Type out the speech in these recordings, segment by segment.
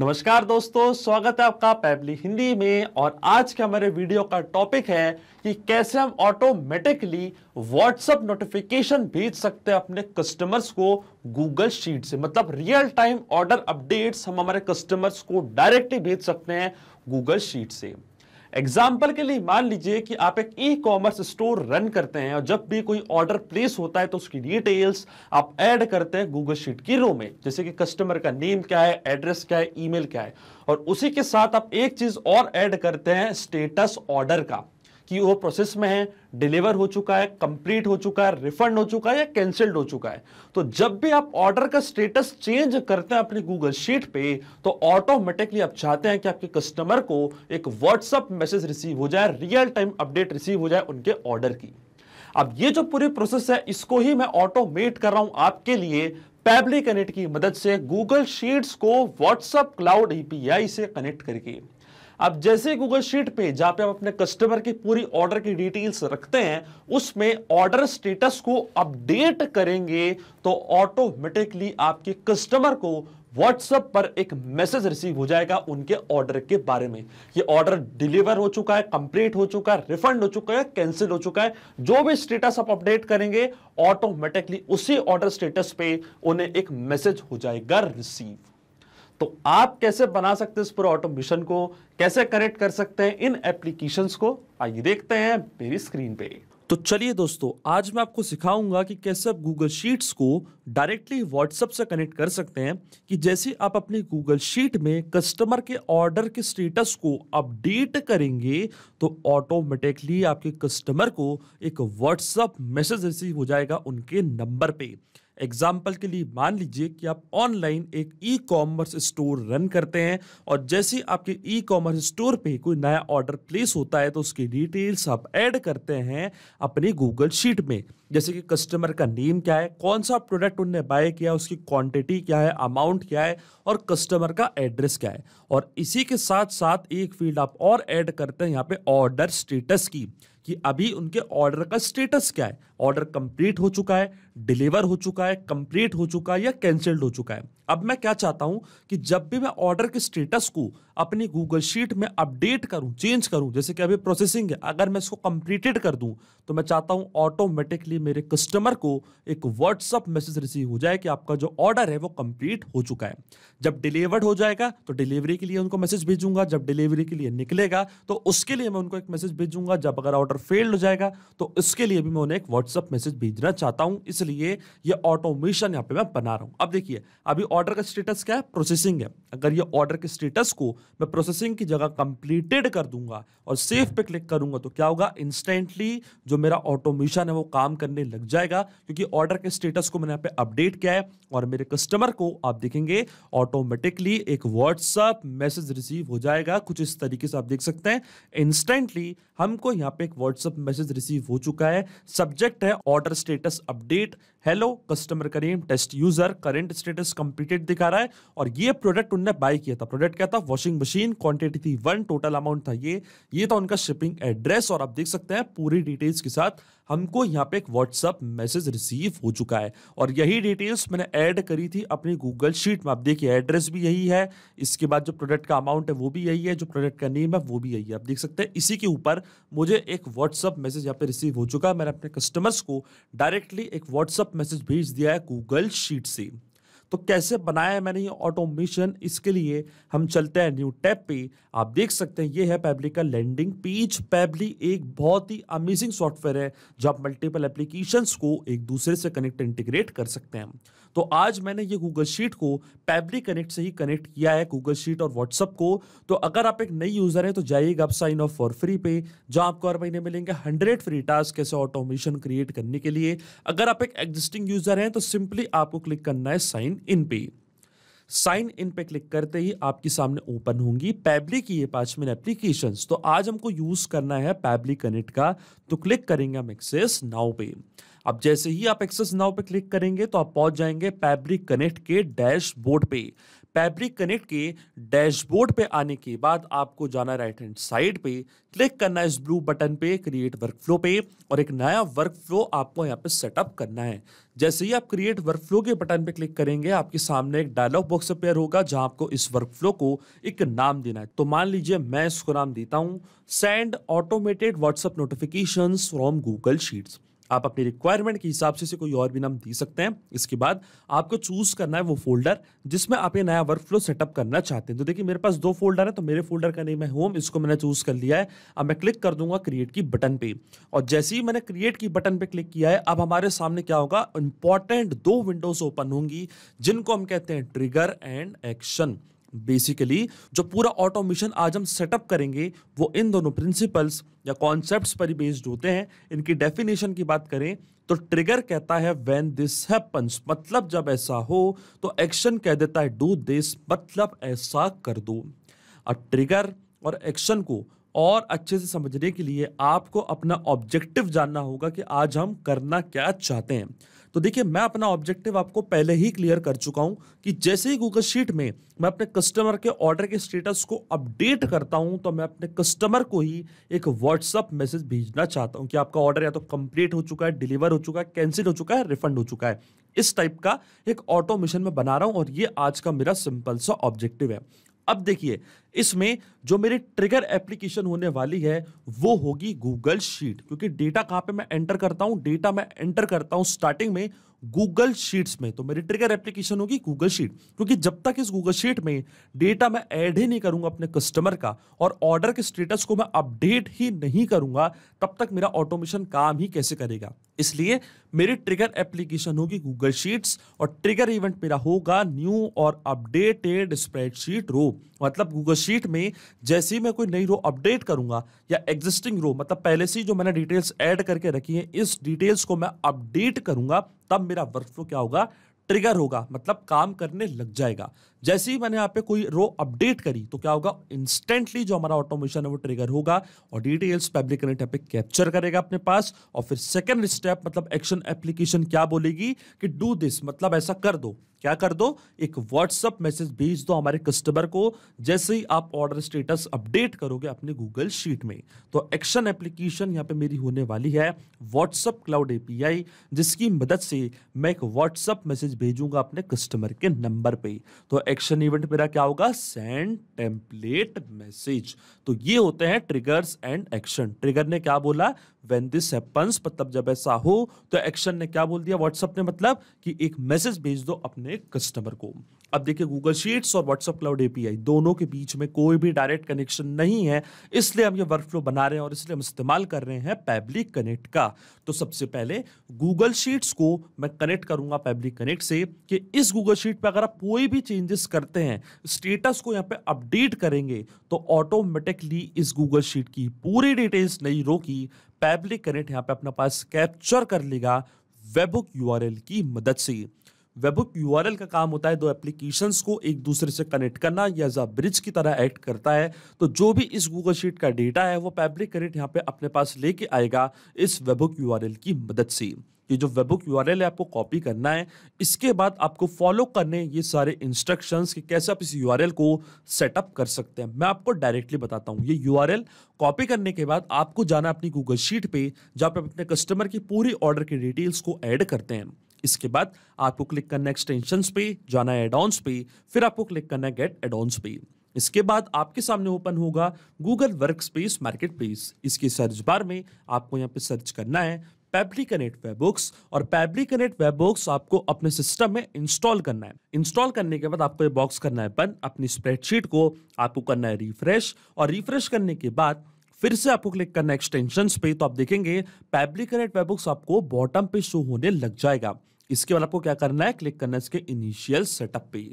नमस्कार दोस्तों स्वागत है आपका पैबली हिंदी में और आज के हमारे वीडियो का टॉपिक है कि कैसे हम ऑटोमेटिकली व्हाट्सएप नोटिफिकेशन भेज सकते हैं अपने कस्टमर्स को गूगल शीट से मतलब रियल टाइम ऑर्डर अपडेट्स हम हमारे कस्टमर्स को डायरेक्टली भेज सकते हैं गूगल शीट से एग्जाम्पल के लिए मान लीजिए कि आप एक ई कॉमर्स स्टोर रन करते हैं और जब भी कोई ऑर्डर प्लेस होता है तो उसकी डिटेल्स आप ऐड करते हैं गूगल शीट की रो में जैसे कि कस्टमर का नेम क्या है एड्रेस क्या है ईमेल क्या है और उसी के साथ आप एक चीज और ऐड करते हैं स्टेटस ऑर्डर का कि वो प्रोसेस में है डिलीवर हो चुका है कंप्लीट हो चुका है रिफंड हो चुका है या कैंसिल्ड हो चुका है तो जब भी आप ऑर्डर का स्टेटस चेंज करते हैं अपनी गूगल शीट पे तो ऑटोमेटिकली आप चाहते हैं कि आपके कस्टमर को एक व्हाट्सअप मैसेज रिसीव हो जाए रियल टाइम अपडेट रिसीव हो जाए उनके ऑर्डर की अब ये जो पूरी प्रोसेस है इसको ही मैं ऑटोमेट कर रहा हूं आपके लिए पैबली कनेक्ट की मदद से गूगल शीट्स को व्हाट्सअप क्लाउड एपीआई से कनेक्ट करके अब जैसे गूगल शीट पे जहां पे आप अपने कस्टमर की पूरी ऑर्डर की डिटेल्स रखते हैं उसमें ऑर्डर स्टेटस को अपडेट करेंगे तो ऑटोमेटिकली आपके कस्टमर को व्हाट्सएप पर एक मैसेज रिसीव हो जाएगा उनके ऑर्डर के बारे में ये ऑर्डर डिलीवर हो चुका है कंप्लीट हो चुका है रिफंड हो चुका है कैंसिल हो चुका है जो भी स्टेटस आप अपडेट करेंगे ऑटोमेटिकली उसी ऑर्डर स्टेटस पे उन्हें एक मैसेज हो जाएगा रिसीव तो आप कैसे बना सकते हैं इस पूरे ऑटोमेशन को कैसे कनेक्ट कर सकते हैं इन एप्लीकेशंस को आइए देखते हैं मेरी स्क्रीन पे तो चलिए दोस्तों आज मैं आपको सिखाऊंगा कि कैसे आप गूगल शीट्स को डायरेक्टली व्हाट्सएप से कनेक्ट कर सकते हैं कि जैसे आप अपनी गूगल शीट में कस्टमर के ऑर्डर के स्टेटस को अपडेट करेंगे तो ऑटोमेटिकली आपके कस्टमर को एक व्हाट्सएप मैसेज रिसीव हो जाएगा उनके नंबर पे एग्जाम्पल के लिए मान लीजिए कि आप ऑनलाइन एक ई कॉमर्स स्टोर रन करते हैं और जैसे आपके ई कॉमर्स स्टोर पे कोई नया ऑर्डर प्लेस होता है तो उसकी डिटेल्स आप ऐड करते हैं अपनी गूगल शीट में जैसे कि कस्टमर का नेम क्या है कौन सा प्रोडक्ट उनने बाय किया उसकी क्वांटिटी क्या है अमाउंट क्या है और कस्टमर का एड्रेस क्या है और इसी के साथ साथ एक फील्ड आप और ऐड करते हैं यहाँ पे ऑर्डर स्टेटस की कि अभी उनके ऑर्डर का स्टेटस क्या है ऑर्डर कंप्लीट हो चुका है डिलीवर हो चुका है कंप्लीट हो चुका है या कैंसिल्ड हो चुका है अब मैं क्या चाहता हूं कि जब भी मैं ऑर्डर के स्टेटस को अपनी गूगल शीट में अपडेट करूं चेंज करूं जैसे कि अभी प्रोसेसिंग है अगर मैं इसको कंप्लीटेड कर दूं तो मैं चाहता हूं ऑटोमेटिकली मेरे कस्टमर को एक व्हाट्सअप मैसेज रिसीव हो जाए कि आपका जो ऑर्डर है वो कंप्लीट हो चुका है जब डिलीवर्ड हो जाएगा तो डिलीवरी के लिए उनको मैसेज भेजूंगा जब डिलीवरी के लिए निकलेगा तो उसके लिए मैं उनको एक मैसेज भेजूंगा जब अगर ऑर्डर फेल्ड हो जाएगा तो इसके लिए भी मैं उन्हें एक व्हाट्सअप मैसेज भेजना चाहता हूँ इसलिए यह ऑटोमेशन यहाँ पे मैं बना रहा हूँ अब देखिए अभी ऑर्डर का स्टेटस क्या है प्रोसेसिंग है अगर ये ऑर्डर के स्टेटस को मैं प्रोसेसिंग की जगह कंप्लीटेड कर दूंगा और सेफ पे क्लिक करूंगा तो क्या होगा इंस्टेंटली जो मेरा ऑटोमेशन है वो काम करने लग जाएगा क्योंकि ऑर्डर के स्टेटस को मैंने यहाँ पे अपडेट किया है और मेरे कस्टमर को आप देखेंगे ऑटोमेटिकली एक व्हाट्सअप मैसेज रिसीव हो जाएगा कुछ इस तरीके से आप देख सकते हैं इंस्टेंटली हमको यहाँ पे एक व्हाट्सअप मैसेज रिसीव हो चुका है सब्जेक्ट है order status update hello customer Karim test user current status completed दिखा रहा है और ये प्रोडक्ट उनने बाय किया था प्रोडक्ट क्या था वॉशिंग मशीन क्वांटिटी थी वन टोटल अमाउंट था ये ये था उनका शिपिंग एड्रेस और आप देख सकते हैं पूरी डिटेल्स के साथ हमको यहाँ पे एक व्हाट्सअप मैसेज रिसीव हो चुका है और यही डिटेल्स मैंने ऐड करी थी अपनी गूगल शीट में आप देखिए एड्रेस भी यही है इसके बाद जो प्रोडक्ट का अमाउंट है वो भी यही है जो प्रोडक्ट का नेम है वो भी यही है आप देख सकते हैं इसी के ऊपर मुझे एक व्हाट्सअप मैसेज यहाँ पे रिसीव हो चुका है मैंने अपने कस्टमर्स को डायरेक्टली एक व्हाट्सअप मैसेज भेज दिया है गूगल शीट से तो कैसे बनाया है मैंने ये ऑटोमेशन इसके लिए हम चलते हैं न्यू टैब पे आप देख सकते हैं ये है पैबली का लैंडिंग पेज पैबली एक बहुत ही अमेजिंग सॉफ्टवेयर है जो आप मल्टीपल एप्लीकेशंस को एक दूसरे से कनेक्ट इंटीग्रेट कर सकते हैं तो आज मैंने ये गूगल शीट को पैबली कनेक्ट से ही कनेक्ट किया है गूगल शीट और व्हाट्सअप को तो अगर आप एक नई यूज़र हैं तो जाइएगा आप साइन ऑफ फॉर फ्री पे जो आपको हर महीने मिलेंगे हंड्रेड फ्री टास्क कैसे ऑटोमेशन क्रिएट करने के लिए अगर आप एक एग्जिस्टिंग यूज़र हैं तो सिंपली आपको क्लिक करना है साइन इन पे साइन इन पे क्लिक करते ही आपके सामने ओपन होंगी पैबली की ये पांच मिनट एप्लीकेशन तो आज हमको यूज़ करना है पैबली कनेक्ट का तो क्लिक करेंगे हम एक्सेस नाउ पे अब जैसे ही आप एक्सेस नाउ पे क्लिक करेंगे तो आप पहुंच जाएंगे पैब्रिक कनेक्ट के डैशबोर्ड पे फैब्रिक कनेक्ट के डैशबोर्ड पे आने के बाद आपको जाना राइट हैंड साइड पे क्लिक करना है इस ब्लू बटन पे क्रिएट वर्कफ्लो पे और एक नया वर्कफ्लो आपको यहाँ पे सेटअप करना है जैसे ही आप क्रिएट वर्कफ्लो के बटन पे क्लिक करेंगे आपके सामने एक डायलॉग बॉक्स अपेयर होगा जहाँ आपको इस वर्कफ्लो को एक नाम देना है तो मान लीजिए मैं इसको नाम देता हूँ send automated WhatsApp notification from Google sheets आप अपनी रिक्वायरमेंट के हिसाब से इसे कोई और भी नाम दे सकते हैं इसके बाद आपको चूज करना है वो फोल्डर जिसमें आप ये नया वर्क फ्लो सेटअप करना चाहते हैं तो देखिए मेरे पास दो फोल्डर है तो मेरे फोल्डर का नेम है होम इसको मैंने चूज कर लिया है अब मैं क्लिक कर दूंगा क्रिएट की बटन पे और जैसे ही मैंने क्रिएट की बटन पे क्लिक किया है अब हमारे सामने क्या होगा इंपॉर्टेंट दो विंडोज ओपन होंगी जिनको हम कहते हैं ट्रिगर एंड एक्शन बेसिकली जो पूरा ऑटोमेशन आज हम सेटअप करेंगे वो इन दोनों प्रिंसिपल्स या कॉन्सेप्ट्स पर ही बेस्ड होते हैं इनकी डेफिनेशन की बात करें तो ट्रिगर कहता है व्हेन दिस हैपन्स मतलब जब ऐसा हो तो एक्शन कह देता है डू दिस मतलब ऐसा कर दो अब ट्रिगर और एक्शन को और अच्छे से समझने के लिए आपको अपना ऑब्जेक्टिव जानना होगा कि आज हम करना क्या चाहते हैं तो देखिए मैं अपना ऑब्जेक्टिव आपको पहले ही क्लियर कर चुका हूं कि जैसे ही गूगल शीट में मैं अपने कस्टमर के ऑर्डर के स्टेटस को अपडेट करता हूं तो मैं अपने कस्टमर को ही एक व्हाट्सअप मैसेज भेजना चाहता हूं कि आपका ऑर्डर या तो कंप्लीट हो चुका है डिलीवर हो चुका है कैंसिल हो चुका है रिफंड हो चुका है इस टाइप का एक ऑटोमेशन में बना रहा हूं और ये आज का मेरा सिंपल सा ऑब्जेक्टिव है अब देखिए इसमें जो मेरी ट्रिगर एप्लीकेशन होने वाली है वो होगी गूगल शीट क्योंकि डेटा कहाँ पे मैं एंटर करता हूँ डेटा मैं एंटर करता हूँ स्टार्टिंग में गूगल शीट्स में तो मेरी ट्रिगर एप्लीकेशन होगी गूगल शीट क्योंकि जब तक इस गूगल शीट में डेटा मैं ऐड ही नहीं करूंगा अपने कस्टमर का और ऑर्डर के स्टेटस को मैं अपडेट ही नहीं करूंगा तब तक मेरा ऑटोमेशन काम ही कैसे करेगा इसलिए मेरी ट्रिगर एप्लीकेशन होगी गूगल शीट्स और ट्रिगर इवेंट मेरा होगा न्यू और अपडेटेड स्प्रेडशीट रो मतलब गूगल शीट में जैसे ही मैं कोई नई रो अपडेट करूंगा या एग्जिस्टिंग रो मतलब पहले से जो मैंने डिटेल्स ऐड करके रखी है इस डिटेल्स को मैं अपडेट करूंगा तब मेरा वर्कफ्लो क्या होगा ट्रिगर होगा मतलब काम करने लग जाएगा जैसे ही मैंने यहाँ पे कोई रो अपडेट करी तो क्या होगा इंस्टेंटली जो हमारा ऑटोमेशन है वो ट्रिगर होगा और डिटेल्स पब्लिक कनेक्ट यहाँ पे कैप्चर करेगा अपने पास और फिर सेकेंड स्टेप मतलब एक्शन एप्लीकेशन क्या बोलेगी कि डू दिस मतलब ऐसा कर दो क्या कर दो एक व्हाट्सअप मैसेज भेज दो हमारे कस्टमर को जैसे ही आप ऑर्डर स्टेटस अपडेट करोगे अपने गूगल शीट में तो एक्शन एप्लीकेशन यहाँ पे मेरी होने वाली है व्हाट्सअप क्लाउड एपीआई जिसकी मदद से मैं एक व्हाट्सअप मैसेज भेजूंगा अपने कस्टमर के नंबर पे तो एक्शन इवेंट मेरा क्या होगा सेंड टेम्पलेट मैसेज तो ये होते हैं ट्रिगर्स एंड एक्शन ट्रिगर ने क्या बोला वेन दिस हैपन्स मतलब जब ऐसा हो तो एक्शन ने क्या बोल दिया व्हाट्सएप ने मतलब कि एक मैसेज भेज दो अपने कस्टमर को अब देखिए गूगल शीट्स और व्हाट्सअप क्लाउड एपीआई दोनों के बीच में कोई भी डायरेक्ट कनेक्शन नहीं है इसलिए हम ये वर्क फ्लो बना रहे हैं और इसलिए हम इस्तेमाल कर रहे हैं पैब्लिक कनेक्ट का तो सबसे पहले गूगल शीट्स को मैं कनेक्ट करूंगा पैब्लिक कनेक्ट से कि इस गूगल शीट पर अगर आप कोई भी चेंजेस करते हैं स्टेटस को यहाँ पे अपडेट करेंगे तो ऑटोमेटिकली इस गूगल शीट की पूरी डिटेल्स नई रो की पैब्लिक कनेक्ट यहाँ पे अपना पास कैप्चर कर लेगा वेबुक यू की मदद से वेबुक यू का काम होता है दो एप्लीकेशन को एक दूसरे से कनेक्ट करना या जब ब्रिज की तरह एक्ट करता है तो जो भी इस गूगल शीट का डेटा है वो फैब्रिक क्रेडिट यहाँ पे अपने पास लेके आएगा इस वेबुक यू की मदद से ये जो वेबुक यू है आपको कॉपी करना है इसके बाद आपको फॉलो करने ये सारे इंस्ट्रक्शंस कि कैसे आप इस यू को सेटअप कर सकते हैं मैं आपको डायरेक्टली बताता हूँ ये यू कॉपी करने के बाद आपको जाना अपनी गूगल शीट पे जहाँ पे अपने कस्टमर की पूरी ऑर्डर की डिटेल्स को ऐड करते हैं इसके बाद आपको क्लिक करना है एक्सटेंशन पे जाना है एडॉन्स पे फिर आपको क्लिक करना है गेट एडॉन्स पे इसके बाद आपके सामने ओपन होगा Google workspace marketplace इसके सर्च बार में आपको यहाँ पे सर्च करना है पैबली कनेक्ट वेब बुक्स और पैबली कनेक्ट वेब बुक्स आपको अपने सिस्टम में इंस्टॉल करना है इंस्टॉल करने के बाद आपको ये बॉक्स करना है बंद अपनी स्प्रेडशीट को आपको करना है रिफ्रेश और रिफ्रेश करने के बाद फिर से आपको क्लिक करना है एक्सटेंशन पे तो आप देखेंगे पैबली कनेक्ट वेब बुक्स आपको बॉटम पे शो होने लग जाएगा इसके बाद आपको क्या करना है क्लिक करना है इसके इनिशियल सेटअप पे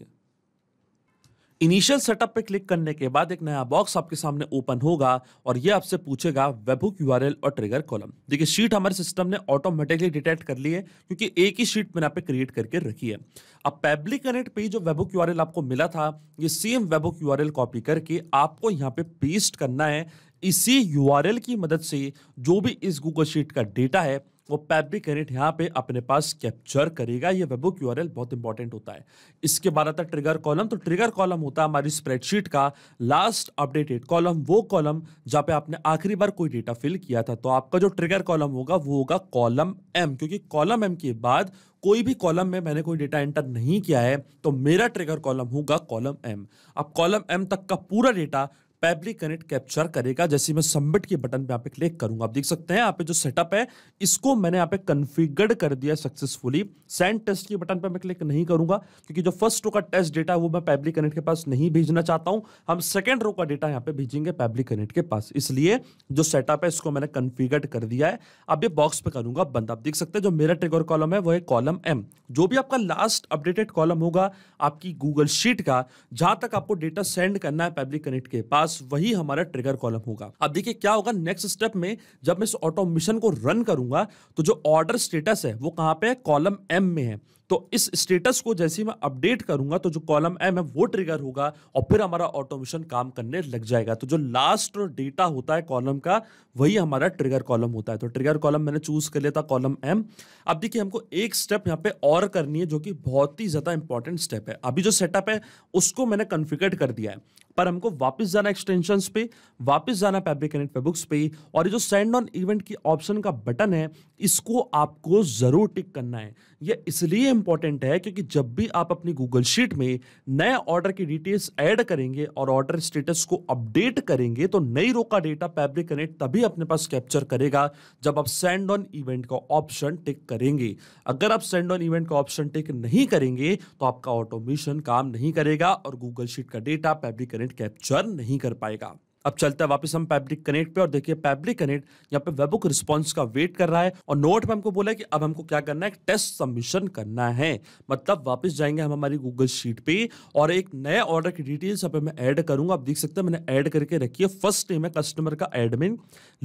इनिशियल सेटअप पे क्लिक करने के बाद एक नया बॉक्स आपके सामने ओपन होगा और ये आपसे पूछेगा वेबुक यूआरएल और ट्रिगर कॉलम देखिए शीट हमारे सिस्टम ने ऑटोमेटिकली डिटेक्ट कर ली है क्योंकि एक ही शीट मैंने आप क्रिएट करके रखी है अब पब्लिक कनेक्ट पे जो वेबुक यूआरएल आपको मिला था ये सेम वेबुक यू कॉपी करके आपको यहाँ पे पेस्ट करना है इसी यू की मदद से जो भी इस गूगल शीट का डेटा है वो भी इनिट यहाँ पे अपने पास कैप्चर करेगा ये वेबुक यू बहुत इंपॉर्टेंट होता है इसके बाद आता है ट्रिगर कॉलम तो ट्रिगर कॉलम होता है हमारी स्प्रेडशीट का लास्ट अपडेटेड कॉलम वो कॉलम जहाँ पे आपने आखिरी बार कोई डेटा फिल किया था तो आपका जो ट्रिगर कॉलम होगा वो होगा कॉलम एम क्योंकि कॉलम एम के बाद कोई भी कॉलम में मैंने कोई डेटा एंटर नहीं किया है तो मेरा ट्रिगर कॉलम होगा कॉलम एम अब कॉलम एम तक का पूरा डेटा पेबली कनेक्ट कैप्चर करेगा जैसे मैं सबमिट के बटन पे यहाँ पे क्लिक करूंगा आप देख सकते हैं यहाँ पे जो सेटअप है इसको मैंने यहाँ पे कन्फिगर्ड कर दिया सक्सेसफुली सेंड टेस्ट के बटन पे मैं क्लिक नहीं करूंगा क्योंकि जो फर्स्ट रो का टेस्ट डेटा है वो मैं पेबली कनेक्ट के पास नहीं भेजना चाहता हूँ हम सेकेंड रो का डेटा यहाँ पे भेजेंगे पेबली कनेक्ट के पास इसलिए जो सेटअप है इसको मैंने कन्फिगर्ड कर दिया है अब ये बॉक्स पे करूंगा बंद आप देख सकते हैं जो मेरा ट्रिगर कॉलम है वो है कॉलम एम जो भी आपका लास्ट अपडेटेड कॉलम होगा आपकी गूगल शीट का जहां तक आपको डेटा सेंड करना है पेबली कनेक्ट के पास पास वही हमारा ट्रिगर कॉलम होगा अब देखिए क्या होगा नेक्स्ट स्टेप में जब मैं इस ऑटोमेशन को रन करूंगा तो जो ऑर्डर स्टेटस है वो कहां पे है कॉलम एम में है तो इस स्टेटस को जैसे ही मैं अपडेट करूंगा तो जो कॉलम एम है वो ट्रिगर होगा और फिर हमारा ऑटोमेशन काम करने लग जाएगा तो जो लास्ट डेटा होता है कॉलम का वही हमारा ट्रिगर कॉलम होता है तो ट्रिगर कॉलम मैंने चूज कर लिया था कॉलम एम अब देखिए हमको एक स्टेप यहाँ पे और करनी है जो कि बहुत ही ज़्यादा इंपॉर्टेंट स्टेप है अभी जो सेटअप है उसको मैंने कन्फिगर कर दिया है पर हमको वापस जाना एक्सटेंशन पे वापस जाना फैब्रिक कनेक्ट फेबुक्स पे और ये जो सेंड ऑन इवेंट की ऑप्शन का बटन है इसको आपको ज़रूर टिक करना है ये इसलिए इंपॉर्टेंट है क्योंकि जब भी आप अपनी गूगल शीट में नए ऑर्डर की डिटेल्स ऐड करेंगे और ऑर्डर स्टेटस को अपडेट करेंगे तो नई रो का डेटा फैब्रिक कनेक्ट तभी अपने पास कैप्चर करेगा जब आप सेंड ऑन इवेंट का ऑप्शन टिक करेंगे अगर आप सेंड ऑन इवेंट का ऑप्शन टिक नहीं करेंगे तो आपका ऑटोमेशन काम नहीं करेगा और गूगल शीट का डेटा फैब्रिक कनेक्ट कैप्चर नहीं कर पाएगा अब चलता है वापस हम फैब्रिक कनेक्ट पे और देखिए फैब्रिक कनेक्ट यहाँ पे वेबुक रिस्पॉन्स का वेट कर रहा है और नोट में हमको बोला है कि अब हमको क्या करना है टेस्ट सबमिशन करना है मतलब वापस जाएंगे हम हमारी गूगल शीट पे और एक नए ऑर्डर की डिटेल्स यहाँ पे मैं ऐड करूंगा आप देख सकते हैं मैंने ऐड करके रखी है फर्स्ट नेम है कस्टमर का एडमिन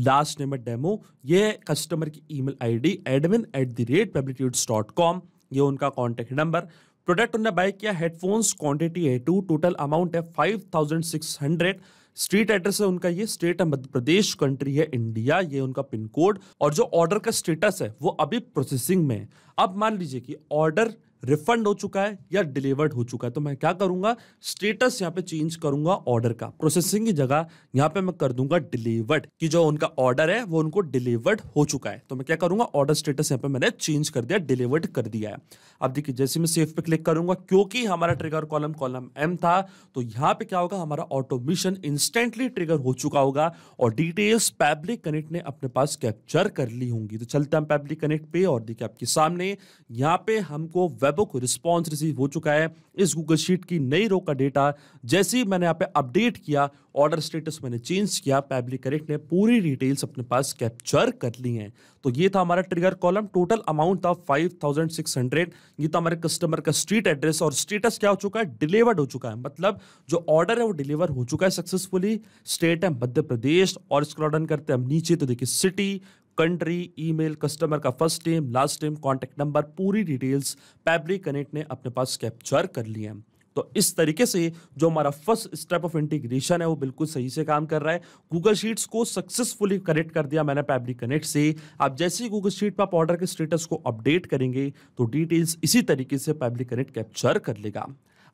लास्ट नेम है डेमो ये कस्टमर की email I D admin at the rate पेब्लिट्यूड्स डॉट कॉम ये उनका कॉन्टेक्ट नंबर प्रोडक्ट उन्होंने बाय किया हेडफोन्स क्वांटिटी है टू टोटल अमाउंट है five thousand six hundred street address है उनका ये स्टेट है मध्य प्रदेश कंट्री है इंडिया ये उनका पिन कोड और जो ऑर्डर का स्टेटस है वो अभी प्रोसेसिंग में है अब मान लीजिए कि ऑर्डर रिफंड हो चुका है या डिलीवर्ड हो चुका है तो मैं क्या करूंगा स्टेटस यहाँ पे चेंज करूंगा ऑर्डर का प्रोसेसिंग की जगह यहाँ पे मैं कर दूंगा डिलीवर्ड कि जो उनका ऑर्डर है वो उनको डिलीवर्ड हो चुका है तो मैं क्या करूंगा ऑर्डर स्टेटस यहाँ पे मैंने चेंज कर दिया डिलीवर्ड कर दिया है अब देखिए जैसे मैं सेफ पे क्लिक करूंगा क्योंकि हमारा ट्रिगर कॉलम कॉलम एम था तो यहाँ पे क्या होगा हमारा ऑटोमिशन इंस्टेंटली ट्रिगर हो चुका होगा और डिटेल्स पैब्लिक कनेक्ट ने अपने पास कैप्चर कर ली होंगी तो चलते हम पैब्लिक कनेक्ट पे और देखिए आपके सामने यहाँ पे हमको वेबो रिस्पॉन्स रिसीव हो चुका है इस गूगल शीट की नई रो का डेटा जैसे ही मैंने यहाँ पे अपडेट किया ऑर्डर स्टेटस मैंने चेंज किया पैबली करेक्ट ने पूरी डिटेल्स अपने पास कैप्चर कर ली हैं तो ये था हमारा ट्रिगर कॉलम टोटल अमाउंट था फाइव थाउजेंड सिक्स हंड्रेड ये था हमारे कस्टमर का स्ट्रीट एड्रेस और स्टेटस क्या हो चुका है डिलीवर्ड हो चुका है मतलब जो ऑर्डर है वो डिलीवर हो चुका है सक्सेसफुली स्टेट है मध्य प्रदेश और इसको ऑर्डर करते हैं हम नीचे तो देखिए सिटी कंट्री ईमेल कस्टमर का first name last name contact number पूरी डिटेल्स पैब्रिक कनेक्ट ने अपने पास कैप्चर कर ली हैं तो इस तरीके से जो हमारा फर्स्ट स्टेप ऑफ इंटीग्रेशन है वो बिल्कुल सही से काम कर रहा है गूगल शीट्स को सक्सेसफुली कनेक्ट कर दिया मैंने पैब्रिक कनेक्ट से आप जैसे ही गूगल शीट पर आप ऑर्डर के स्टेटस को अपडेट करेंगे तो डिटेल्स इसी तरीके से पैब्रिक कनेक्ट कैप्चर कर लेगा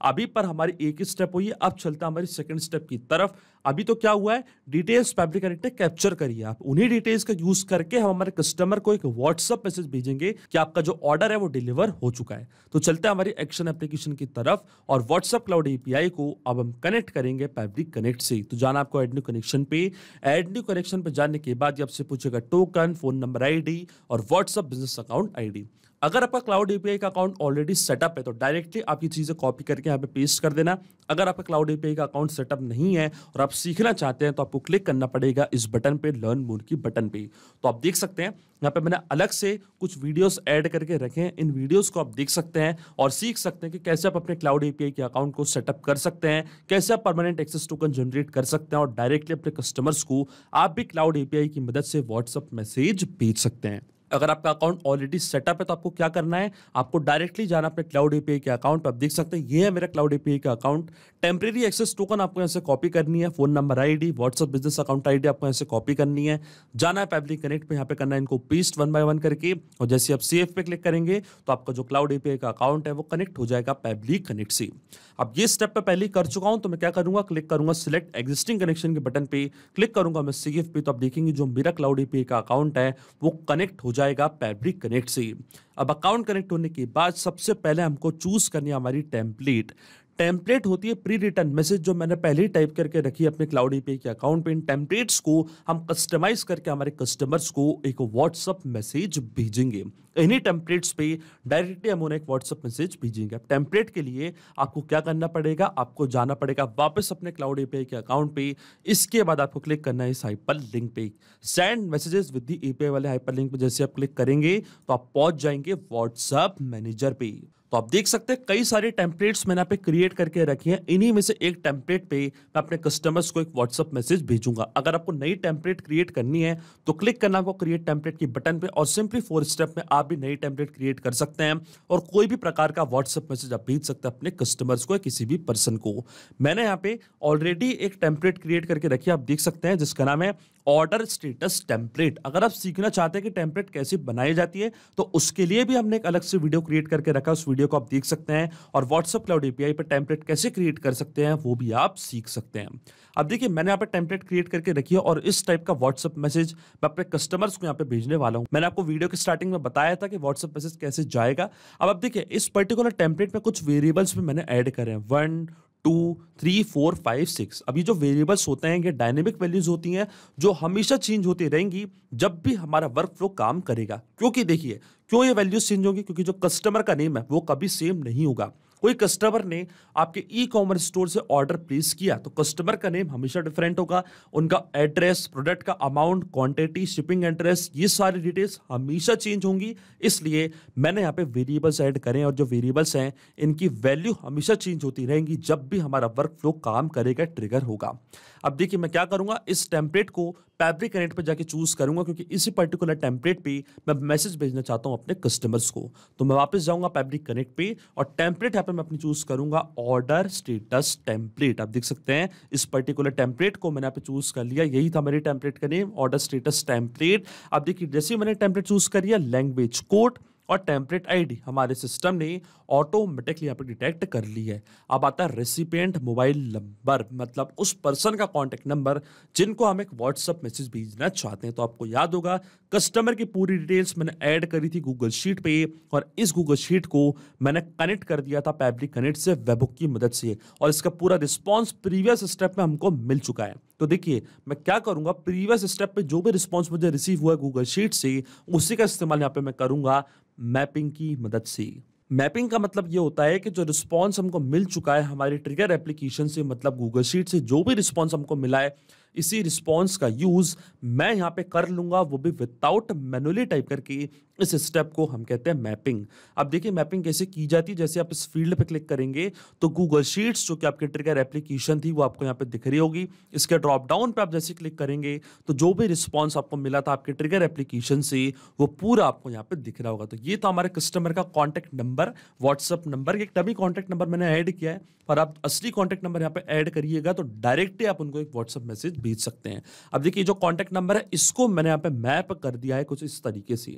अभी पर हमारी एक ही स्टेप हुई है अब चलता हमारी सेकंड स्टेप की तरफ अभी तो क्या हुआ है डिटेल्स फैब्रिक कनेक्ट कैप्चर करिए आप उन्हीं डिटेल्स का यूज करके हम हमारे कस्टमर को एक व्हाट्सअप मैसेज भेजेंगे कि आपका जो ऑर्डर है वो डिलीवर हो चुका है तो चलते हैं हमारी एक्शन एप्लीकेशन की तरफ और व्हाट्सअप क्लाउड एपीआई को अब हम कनेक्ट करेंगे फैब्रिक कनेक्ट से तो जाना आपको एडन्यू कनेक्शन पे एडन्यू कनेक्शन पर जाने के बाद आपसे पूछेगा टोकन फोन नंबर आईडी और व्हाट्सअप बिजनेस अकाउंट आईडी अगर आपका क्लाउड एपीआई का अकाउंट ऑलरेडी सेटअप है तो डायरेक्टली आप ये चीज़ें कॉपी करके यहाँ पे पेस्ट कर देना अगर आपका क्लाउड एपीआई का अकाउंट सेटअप नहीं है और आप सीखना चाहते हैं तो आपको क्लिक करना पड़ेगा इस बटन पे लर्न मोड की बटन पे तो आप देख सकते हैं यहाँ पे मैंने अलग से कुछ वीडियोस ऐड करके रखे हैं इन वीडियोस को आप देख सकते हैं और सीख सकते हैं कि कैसे आप अपने क्लाउड एपीआई के अकाउंट को सेटअप कर सकते हैं कैसे आप परमानेंट एक्सेस टोकन जनरेट कर सकते हैं और डायरेक्टली अपने कस्टमर्स को आप भी क्लाउड एपीआई की मदद से व्हाट्सअप मैसेज भेज सकते हैं अगर आपका अकाउंट ऑलरेडी सेटअप है तो आपको क्या करना है आपको डायरेक्टली जाना अपने क्लाउड एपीआई के अकाउंट पर आप देख सकते हैं ये है मेरा क्लाउड एपीआई का अकाउंट टेम्प्रेरी एक्सेस टोकन आपको यहाँ से कॉपी करनी है phone number ID WhatsApp business account ID आपको यहाँ से कॉपी करनी है जाना है पैबली कनेक्ट पर यहाँ पे करना है इनको पेस्ट वन बाय वन करके और जैसे आप सेफ पे क्लिक करेंगे तो आपका जो क्लाउड एपीआई का अकाउंट है वो कनेक्ट हो जाएगा पैबली कनेक्ट से अब ये स्टेप पर पहले कर चुका हूँ तो मैं क्या करूँगा क्लिक करूंगा सिलेक्ट एग्जिस्टिंग कनेक्शन के बटन पे क्लिक करूंगा मैं सी पे तो आप देखेंगे जो मेरा क्लाउड एपीआई का अकाउंट है वो कनेक्ट हो जाएगा फैब्रिक कनेक्ट से अब अकाउंट कनेक्ट होने के बाद सबसे पहले हमको चूज करनी है हमारी टेम्पलेट टेम्पलेट होती है प्री रिटर्न मैसेज जो मैंने पहले ही टाइप करके रखी है अपने क्लाउड ईपीआई e के अकाउंट पे इन टेम्पलेट्स को हम कस्टमाइज करके हमारे कस्टमर्स को एक व्हाट्सअप मैसेज भेजेंगे इन्हीं टेम्पलेट्स पे डायरेक्टली हम उन्हें एक व्हाट्सअप मैसेज भेजेंगे अब टेम्पलेट के लिए आपको क्या करना पड़ेगा आपको जाना पड़ेगा वापस अपने क्लाउड ईपीआई e के अकाउंट पे इसके बाद आपको क्लिक करना है इस हाइपर लिंक पे send messages with the API वाले हाइपर लिंक पे जैसे आप क्लिक करेंगे तो आप पहुंच जाएंगे व्हाट्सअप मैनेजर पे तो आप देख सकते हैं कई सारे टेम्पलेट्स मैंने यहाँ पे क्रिएट करके रखी हैं इन्हीं में से एक टेम्पलेट पे मैं अपने कस्टमर्स को एक व्हाट्सअप मैसेज भेजूंगा अगर आपको नई टेम्पलेट क्रिएट करनी है तो क्लिक करना आपको क्रिएट टेम्पलेट की बटन पे और सिंपली फोर स्टेप में आप भी नई टेम्पलेट क्रिएट कर सकते हैं और कोई भी प्रकार का व्हाट्सअप मैसेज आप भेज सकते हैं अपने कस्टमर्स को या किसी भी पर्सन को मैंने यहाँ पे ऑलरेडी एक टेम्पलेट क्रिएट करके रखी आप देख सकते हैं जिसका नाम है ऑर्डर स्टेटस टेम्पलेट अगर आप सीखना चाहते हैं कि टेम्पलेट कैसे बनाई जाती है तो उसके लिए भी हमने एक अलग से वीडियो क्रिएट करके रखा उस वीडियो को आप देख सकते हैं और व्हाट्सअप क्लाउड एपीआई पर टेम्पलेट कैसे क्रिएट कर सकते हैं वो भी आप सीख सकते हैं अब देखिए मैंने यहाँ पर टेम्पलेट क्रिएट करके रखी है और इस टाइप का व्हाट्सअप मैसेज मैं अपने कस्टमर्स को यहाँ पे भेजने वाला हूँ मैंने आपको वीडियो के स्टार्टिंग में बताया था कि व्हाट्सअप मैसेज कैसे जाएगा अब अब देखिए इस पर्टिकुलर टेम्पलेट में कुछ वेरिएबल्स भी मैंने ऐड करे हैं one two three four five six अभी जो वेरिएबल्स होते हैं ये डायनेमिक वैल्यूज होती हैं जो हमेशा चेंज होती रहेंगी जब भी हमारा वर्क फ्लो काम करेगा क्योंकि देखिए क्यों ये वैल्यूज चेंज होंगी क्योंकि जो कस्टमर का नेम है वो कभी सेम नहीं होगा कोई कस्टमर ने आपके ई कॉमर्स स्टोर से ऑर्डर प्लेस किया तो कस्टमर का नेम हमेशा डिफरेंट होगा उनका एड्रेस प्रोडक्ट का अमाउंट क्वांटिटी शिपिंग एड्रेस ये सारी डिटेल्स हमेशा चेंज होंगी इसलिए मैंने यहाँ पे वेरिएबल्स ऐड करें और जो वेरिएबल्स हैं इनकी वैल्यू हमेशा चेंज होती रहेंगी जब भी हमारा वर्क फ्लो काम करेगा ट्रिगर होगा अब देखिए मैं क्या करूँगा इस टेम्पलेट को फैब्रिक कनेक्ट पर जाके चूज़ करूँगा क्योंकि इसी पर्टिकुलर टेम्पलेट पे मैं मैसेज भेजना चाहता हूँ अपने कस्टमर्स को तो मैं वापस जाऊँगा फैब्रिक कनेक्ट पे और टेम्पलेट यहाँ पर मैं अपनी चूज़ करूँगा ऑर्डर स्टेटस टेम्पलेट आप देख सकते हैं इस पर्टिकुलर टेम्पलेट को मैंने यहाँ पे चूज़ कर लिया यही था मेरे टेम्पलेट का नेम ऑर्डर स्टेटस टेम्पलेट आप देखिए जैसे ही मैंने टेम्पलेट चूज़ कर लिया लैंग्वेज कोड और टेम्परेट आईडी हमारे सिस्टम ने ऑटोमेटिकली यहाँ पर डिटेक्ट कर ली है अब आता है रेसिपेंट मोबाइल नंबर मतलब उस पर्सन का कॉन्टैक्ट नंबर जिनको हम एक व्हाट्सअप मैसेज भेजना चाहते हैं तो आपको याद होगा कस्टमर की पूरी डिटेल्स मैंने ऐड करी थी गूगल शीट पे और इस गूगल शीट को मैंने कनेक्ट कर दिया था पैब्लिक कनेक्ट से वेबुक की मदद से और इसका पूरा रिस्पॉन्स प्रीवियस स्टेप में हमको मिल चुका है तो देखिए मैं क्या करूंगा प्रीवियस स्टेप पे जो भी रिस्पॉन्स मुझे रिसीव हुआ है गूगल शीट से उसी का इस्तेमाल यहाँ पे मैं करूंगा मैपिंग की मदद से मैपिंग का मतलब ये होता है कि जो रिस्पॉन्स हमको मिल चुका है हमारी ट्रिगर एप्लीकेशन से मतलब गूगल शीट से जो भी रिस्पॉन्स हमको मिला है इसी रिस्पॉन्स का यूज़ मैं यहाँ पे कर लूँगा वो भी विदाउट मैनुअली टाइप करके इस स्टेप को हम कहते हैं मैपिंग अब देखिए मैपिंग कैसे की जाती है जैसे आप इस फील्ड पे क्लिक करेंगे तो गूगल शीट्स जो कि आपके ट्रिगर एप्लीकेशन थी वो आपको यहाँ पे दिख रही होगी इसके ड्रॉप डाउन पे आप जैसे क्लिक करेंगे तो जो भी रिस्पॉन्स आपको मिला था आपके ट्रिगर एप्लीकेशन से वो पूरा आपको यहाँ पे दिख रहा होगा तो ये था हमारे कस्टमर का कॉन्टैक्ट नंबर व्हाट्सअप नंबर एक तभी कॉन्टैक्ट नंबर मैंने ऐड किया है और आप असली कॉन्टैक्ट नंबर यहाँ पर ऐड करिएगा तो डायरेक्टली आप उनको एक व्हाट्सअप मैसेज भेज सकते हैं अब देखिए जो कॉन्टैक्ट नंबर है इसको मैंने यहाँ पे मैप कर दिया है कुछ इस तरीके से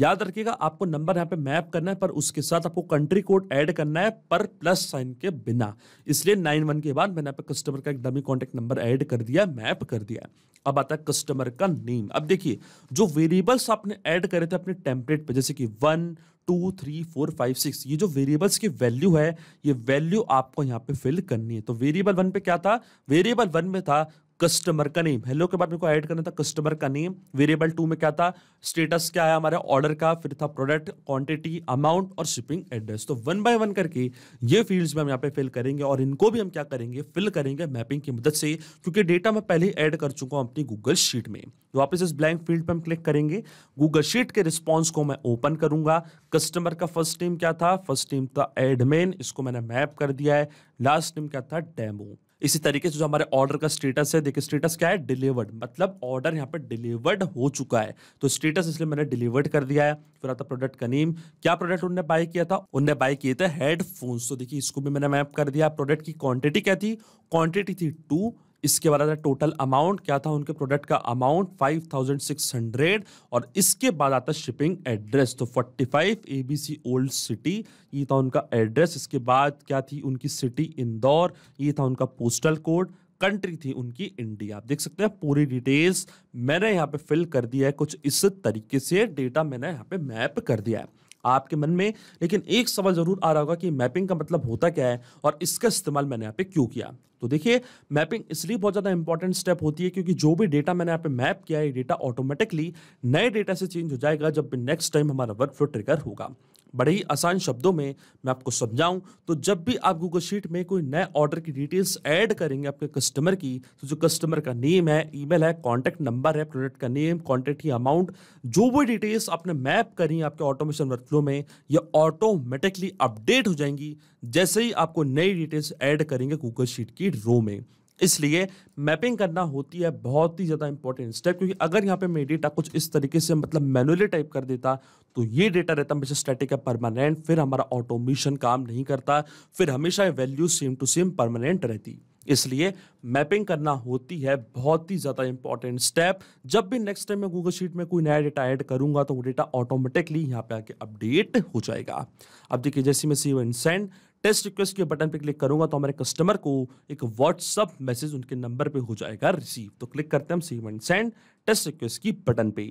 याद रखिएगा आपको नंबर यहाँ पे मैप करना है पर उसके साथ आपको कंट्री कोड ऐड करना है पर प्लस साइन के बिना इसलिए नाइन वन के बाद मैंने यहाँ पे कस्टमर का एक डमी कॉन्टैक्ट नंबर ऐड कर दिया मैप कर दिया अब आता है कस्टमर का नेम अब देखिए जो वेरिएबल्स आपने ऐड करे थे अपने टेम्पलेट पर जैसे कि one two three four five six ये जो वेरिएबल्स की वैल्यू है ये वैल्यू आपको यहाँ पे फिल करनी है तो वेरिएबल वन पे क्या था वेरिएबल वन में था कस्टमर का नेम हेलो के बाद मेरे को ऐड करना था कस्टमर का नेम वेरिएबल टू में क्या था स्टेटस क्या आया हमारे ऑर्डर का फिर था प्रोडक्ट क्वांटिटी अमाउंट और शिपिंग एड्रेस तो वन बाय वन करके ये फील्ड्स में हम यहाँ पे फिल करेंगे और इनको भी हम क्या करेंगे फिल करेंगे मैपिंग की मदद से क्योंकि डेटा मैं पहले ऐड कर चुका हूँ अपनी गूगल शीट में तो वापस इस ब्लैंक फील्ड पर हम क्लिक करेंगे गूगल शीट के रिस्पॉन्स को मैं ओपन करूंगा कस्टमर का फर्स्ट नेम क्या था फर्स्ट नेम था एडमेन इसको मैंने मैप कर दिया है लास्ट नेम क्या था डेमो इसी तरीके से जो हमारे ऑर्डर का स्टेटस है देखिए स्टेटस क्या है डिलीवर्ड मतलब ऑर्डर यहाँ पर डिलीवर्ड हो चुका है तो स्टेटस इसलिए मैंने डिलीवर्ड कर दिया है फिर आता प्रोडक्ट का नेम क्या प्रोडक्ट उनने बाय किया था उनने बाय किए थे हेडफोन्स तो देखिए इसको भी मैंने मैप कर दिया प्रोडक्ट की क्वांटिटी क्या थी क्वांटिटी थी टू इसके बाद आता है टोटल अमाउंट क्या था उनके प्रोडक्ट का अमाउंट 5600 और इसके बाद आता है शिपिंग एड्रेस तो 45 एबीसी ओल्ड सिटी ये था उनका एड्रेस इसके बाद क्या थी उनकी सिटी इंदौर ये था उनका पोस्टल कोड कंट्री थी उनकी इंडिया आप देख सकते हैं पूरी डिटेल्स मैंने यहाँ पे फिल कर दिया है कुछ इस तरीके से डेटा मैंने यहाँ पे मैप कर दिया है आपके मन में लेकिन एक सवाल ज़रूर आ रहा होगा कि मैपिंग का मतलब होता क्या है और इसका इस्तेमाल मैंने यहाँ पे क्यों किया तो देखिए मैपिंग इसलिए बहुत ज़्यादा इंपॉर्टेंट स्टेप होती है क्योंकि जो भी डेटा मैंने यहाँ पे मैप किया है डेटा ऑटोमेटिकली नए डेटा से चेंज हो जाएगा जब नेक्स्ट टाइम हमारा वर्क फ्लो ट्रिगर होगा बड़े ही आसान शब्दों में मैं आपको समझाऊं तो जब भी आप गूगल शीट में कोई नए ऑर्डर की डिटेल्स ऐड करेंगे आपके कस्टमर की तो जो कस्टमर का नेम है ईमेल है कॉन्टैक्ट नंबर है प्रोडक्ट का नेम कॉन्टैक्ट की अमाउंट जो भी डिटेल्स आपने मैप करी आपके ऑटोमेशन वर्कफ्लो में ये ऑटोमेटिकली अपडेट हो जाएंगी जैसे ही आपको नई डिटेल्स ऐड करेंगे गूगल शीट की रो में इसलिए मैपिंग करना होती है बहुत ही ज़्यादा इंपॉर्टेंट स्टेप क्योंकि अगर यहाँ पे मैं डेटा कुछ इस तरीके से मतलब मैनुअली टाइप कर देता तो ये डेटा रहता हमेशा स्टैटिक है परमानेंट फिर हमारा ऑटोमेशन काम नहीं करता फिर हमेशा value same to same permanent रहती इसलिए मैपिंग करना होती है बहुत ही ज़्यादा इंपॉर्टेंट स्टेप जब भी नेक्स्ट टाइम मैं गूगल शीट में कोई नया डेटा ऐड करूंगा तो वो डेटा ऑटोमेटिकली यहाँ पे आके अपडेट हो जाएगा अब देखिए जैसे मैं C one send test request के बटन पर क्लिक करूंगा तो हमारे कस्टमर को एक व्हाट्सअप मैसेज उनके नंबर पर हो जाएगा रिसीव तो क्लिक करते हैं हम save and send test request की बटन पे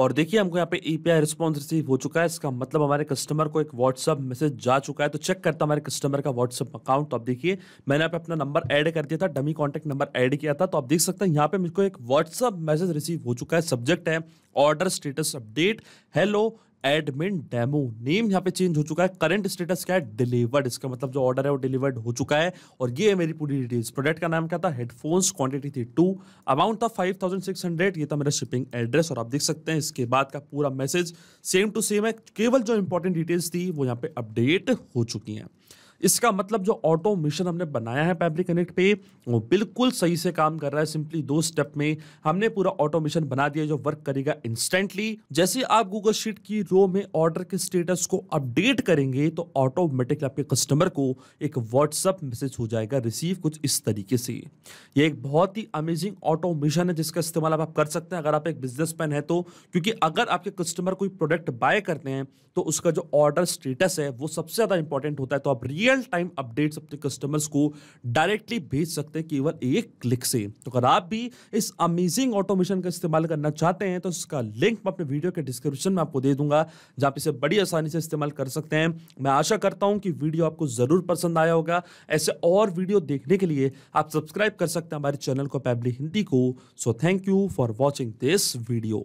और देखिए हमको यहाँ पे A P I response receive हो चुका है इसका मतलब हमारे कस्टमर को एक व्हाट्सअप मैसेज जा चुका है तो चेक करता हमारे कस्टमर का व्हाट्सअप अकाउंट तो आप देखिए मैंने यहाँ पे अपना नंबर ऐड कर दिया था डमी कॉन्टैक्ट नंबर ऐड किया था तो आप देख सकते हैं यहाँ पे मुझको एक व्हाट्सअप मैसेज रिसीव हो चुका है सब्जेक्ट है order status update hello admin demo name यहाँ पे चेंज हो चुका है करंट स्टेटस क्या है डिलीवर्ड इसका मतलब जो ऑर्डर है वो डिलीवर्ड हो चुका है और ये है मेरी पूरी डिटेल्स प्रोडक्ट का नाम क्या था हेडफोन्स क्वांटिटी थी टू अमाउंट था फाइव थाउजेंड सिक्स हंड्रेड ये था मेरा शिपिंग एड्रेस और आप देख सकते हैं इसके बाद का पूरा मैसेज सेम टू सेम है केवल जो इंपॉर्टेंट डिटेल्स थी वो यहाँ पे अपडेट हो चुकी हैं इसका मतलब जो ऑटोमेशन हमने बनाया है पैब्रिक कनेक्ट पे वो बिल्कुल सही से काम कर रहा है सिंपली दो स्टेप में हमने पूरा ऑटोमेशन बना दिया जो वर्क करेगा इंस्टेंटली जैसे आप गूगल शीट की रो में ऑर्डर के स्टेटस को अपडेट करेंगे तो ऑटोमेटिकली आपके कस्टमर को एक व्हाट्सअप मैसेज हो जाएगा रिसीव कुछ इस तरीके से ये एक बहुत ही अमेजिंग ऑटोमेशन है जिसका इस्तेमाल आप, आप कर सकते हैं अगर आप एक बिजनेसमैन है तो क्योंकि अगर आपके कस्टमर कोई प्रोडक्ट बाय करते हैं तो उसका जो ऑर्डर स्टेटस है वो सबसे ज़्यादा इंपॉर्टेंट होता है तो आप रियल रियल टाइम अपडेट्स अपने कस्टमर्स को डायरेक्टली भेज सकते हैं केवल एक क्लिक से तो अगर आप भी इस अमेजिंग ऑटोमेशन का इस्तेमाल करना चाहते हैं तो इसका लिंक मैं अपने वीडियो के डिस्क्रिप्शन में आपको दे दूंगा जहाँ आप इसे बड़ी आसानी से इस्तेमाल कर सकते हैं मैं आशा करता हूँ कि वीडियो आपको ज़रूर पसंद आया होगा ऐसे और वीडियो देखने के लिए आप सब्सक्राइब कर सकते हैं हमारे चैनल को पैबली हिंदी को so thank you for watching this video